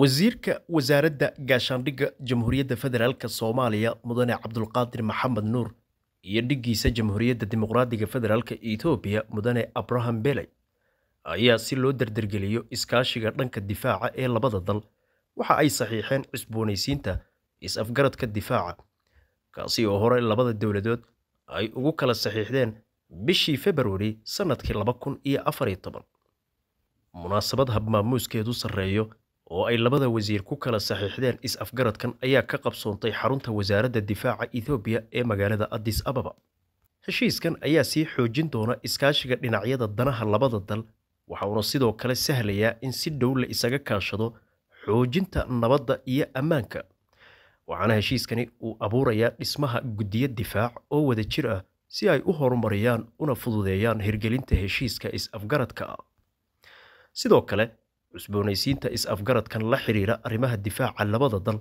wasiirka wasaaradda gaashaandhigga jamhuuriyadda federaalk soomaaliya mudane cabdulqaadir maxamed nuur iyo dhiggiisa jamhuuriyadda dimuqraadiga federaalk etoobiya mudane abraham beley ayaa si loo dardargeliyo iskaashiga dhanka difaaca ee labada dal waxa ay saxiixeen cusboonaysiinta is-afgaradka difaaca kaasi oo hore labada dowladood ay ugu kala saxiixdeen bishii februari sannadkii laba kun iyo afar iyo toban munaasabad habmaamuuskeedu sarreeyo oo ay labada wasiir ku kala saxiixdeen is-afgaradkan ayaa ka qabsoontay xarunta wasaaradda difaaca ethoobiya ee magaalada addis ababa heshiiskan ayaa sii xoojin doona iskaashiga dhinacyada danaha labada dal waxa uuna sidoo kale sahlayaa in si dhow la isaga kaashado xoojinta nabadda iyo ammaanka waxaana heshiiskani uu abuurayaa dhismaha guddiyo difaac oo wada jir ah si ay u horumariyaan una fududeeyaan hirgelinta heshiiska is-afgaradka ah sidoo kale cusboonaysiinta is-afgaradkan la xidhiira arrimaha difaaca labada dal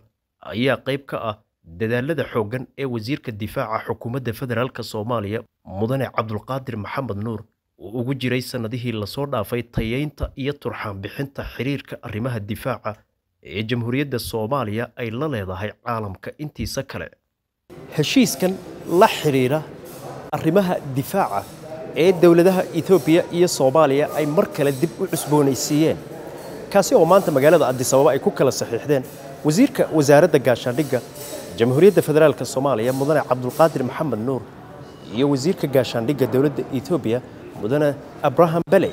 ayaa qayb ka ah dadaalada xooggan ee wasiirka difaaca xukuumadda federaalk soomaaliya mudane cabdulqaadir maxamed nuur uu ugu jiray sannadihii lasoo dhaafay tayaynta iyo turxaan bixinta xidhiirka arrimaha difaaca ee jamhuuriyadda soomaaliya ay la leedahay caalamka intiisa kale heshiiskan la xidhiira arrimaha difaaca ee dowladaha ethoobiya iyo soomaaliya ay mar kale dib u cusboonaysiiyeen kaasi oo maanta magaalada adisababa ay ku kala saxiixdeen wasiirka wasaaradda gaashaandhigga jamhuuriyadda federaalk soomaaliya mudane cabdulqaadir maxamed nuur iyo wasiirka gaashaandhigga dowladda etoobiya mudane abraham bele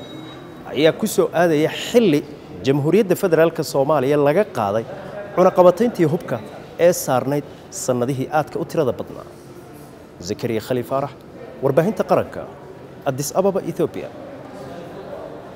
ayaa ku soo aadaya xilli jamhuuriyadda federaalk soomaaliya laga qaaday cunaqabatayntii hubka ee saarnayd sannadihii aadka u tirada badnaa zakariya khali faarax warbaahinta qaranka adis ababa etoobiya